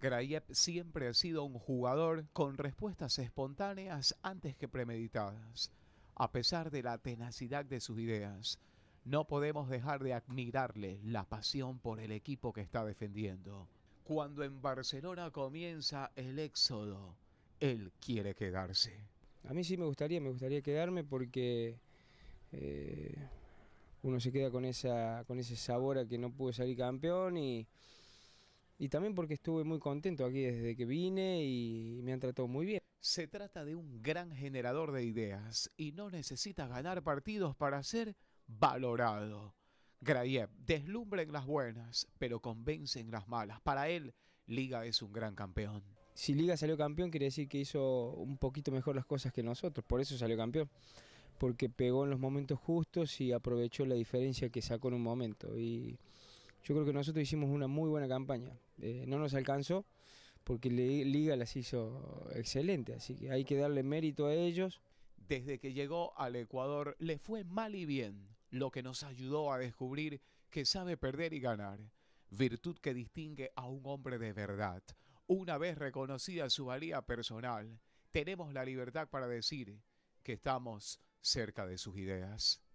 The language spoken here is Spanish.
Krayev siempre ha sido un jugador con respuestas espontáneas antes que premeditadas, a pesar de la tenacidad de sus ideas. No podemos dejar de admirarle la pasión por el equipo que está defendiendo. Cuando en Barcelona comienza el éxodo, él quiere quedarse. A mí sí me gustaría, me gustaría quedarme porque eh, uno se queda con, esa, con ese sabor a que no pude salir campeón y, y también porque estuve muy contento aquí desde que vine y me han tratado muy bien. Se trata de un gran generador de ideas y no necesita ganar partidos para ser valorado. Grayev deslumbra en las buenas, pero convence en las malas. Para él, Liga es un gran campeón. Si Liga salió campeón, quiere decir que hizo un poquito mejor las cosas que nosotros, por eso salió campeón. Porque pegó en los momentos justos y aprovechó la diferencia que sacó en un momento. Y yo creo que nosotros hicimos una muy buena campaña. Eh, no nos alcanzó porque Liga las hizo excelente, así que hay que darle mérito a ellos. Desde que llegó al Ecuador le fue mal y bien, lo que nos ayudó a descubrir que sabe perder y ganar, virtud que distingue a un hombre de verdad. Una vez reconocida su valía personal, tenemos la libertad para decir que estamos cerca de sus ideas.